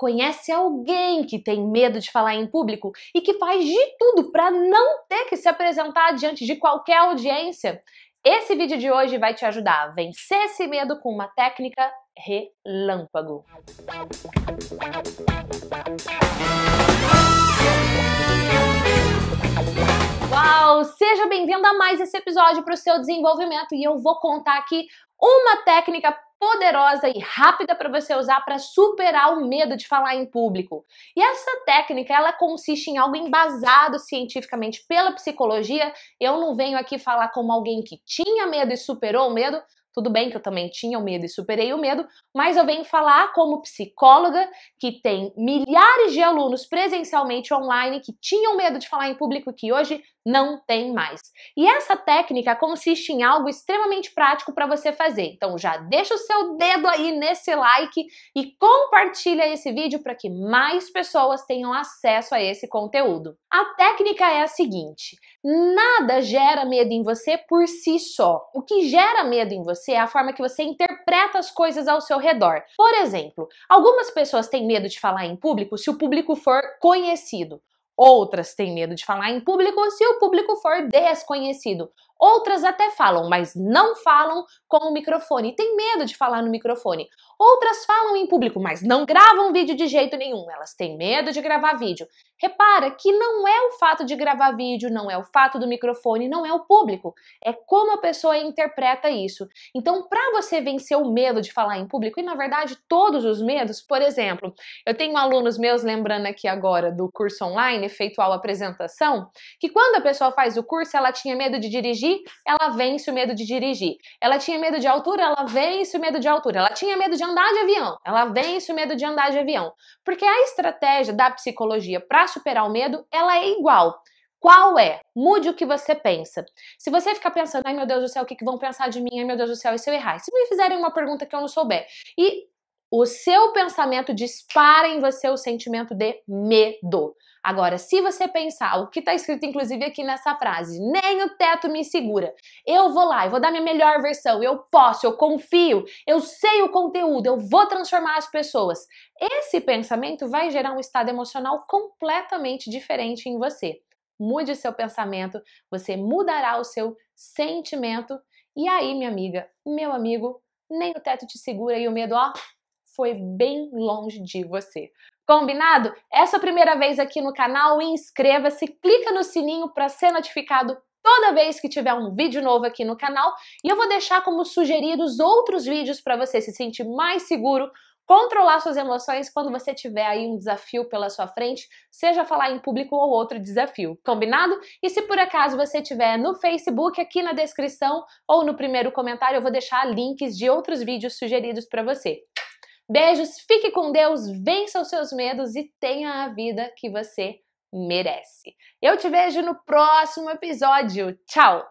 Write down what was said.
Conhece alguém que tem medo de falar em público e que faz de tudo para não ter que se apresentar diante de qualquer audiência? Esse vídeo de hoje vai te ajudar a vencer esse medo com uma técnica relâmpago. Uau! Seja bem-vindo a mais esse episódio para o seu desenvolvimento e eu vou contar aqui uma técnica poderosa e rápida para você usar para superar o medo de falar em público. E essa técnica, ela consiste em algo embasado cientificamente pela psicologia. Eu não venho aqui falar como alguém que tinha medo e superou o medo, tudo bem que eu também tinha o medo e superei o medo, mas eu venho falar como psicóloga que tem milhares de alunos presencialmente online que tinham medo de falar em público que hoje não tem mais. E essa técnica consiste em algo extremamente prático para você fazer. Então já deixa o seu dedo aí nesse like e compartilha esse vídeo para que mais pessoas tenham acesso a esse conteúdo. A técnica é a seguinte: nada gera medo em você por si só. O que gera medo em você é a forma que você interpreta as coisas ao seu redor. Por exemplo, algumas pessoas têm medo de falar em público se o público for conhecido. Outras têm medo de falar em público se o público for desconhecido. Outras até falam, mas não falam com o microfone, tem medo de falar no microfone. Outras falam em público, mas não gravam vídeo de jeito nenhum, elas têm medo de gravar vídeo. Repara que não é o fato de gravar vídeo, não é o fato do microfone, não é o público, é como a pessoa interpreta isso. Então, para você vencer o medo de falar em público, e na verdade todos os medos, por exemplo, eu tenho alunos meus, lembrando aqui agora do curso online, efeitual apresentação, que quando a pessoa faz o curso, ela tinha medo de dirigir dirigir, ela vence o medo de dirigir. Ela tinha medo de altura, ela vence o medo de altura. Ela tinha medo de andar de avião, ela vence o medo de andar de avião. Porque a estratégia da psicologia para superar o medo, ela é igual. Qual é? Mude o que você pensa. Se você ficar pensando, ai meu Deus do céu, o que, vão pensar de mim? Ai meu Deus do céu, e se eu errar? se me fizerem uma pergunta que eu não souber? E o seu pensamento dispara em você o sentimento de medo. Agora, se você pensar, o que está escrito inclusive aqui nessa frase, nem o teto me segura, eu vou lá, eu vou dar minha melhor versão, eu posso, eu confio, eu sei o conteúdo, eu vou transformar as pessoas. Esse pensamento vai gerar um estado emocional completamente diferente em você. Mude seu pensamento, você mudará o seu sentimento. E aí, minha amiga, meu amigo, nem o teto te segura e o medo, ó, foi bem longe de você. Combinado? É sua primeira vez aqui no canal, inscreva-se, clica no sininho para ser notificado toda vez que tiver um vídeo novo aqui no canal e eu vou deixar como sugeridos outros vídeos para você se sentir mais seguro controlar suas emoções quando você tiver aí um desafio pela sua frente, seja falar em público ou outro desafio, combinado? E se por acaso você tiver no Facebook, aqui na descrição ou no primeiro comentário, eu vou deixar links de outros vídeos sugeridos para você. Beijos, fique com Deus, vença os seus medos e tenha a vida que você merece. Eu te vejo no próximo episódio. Tchau!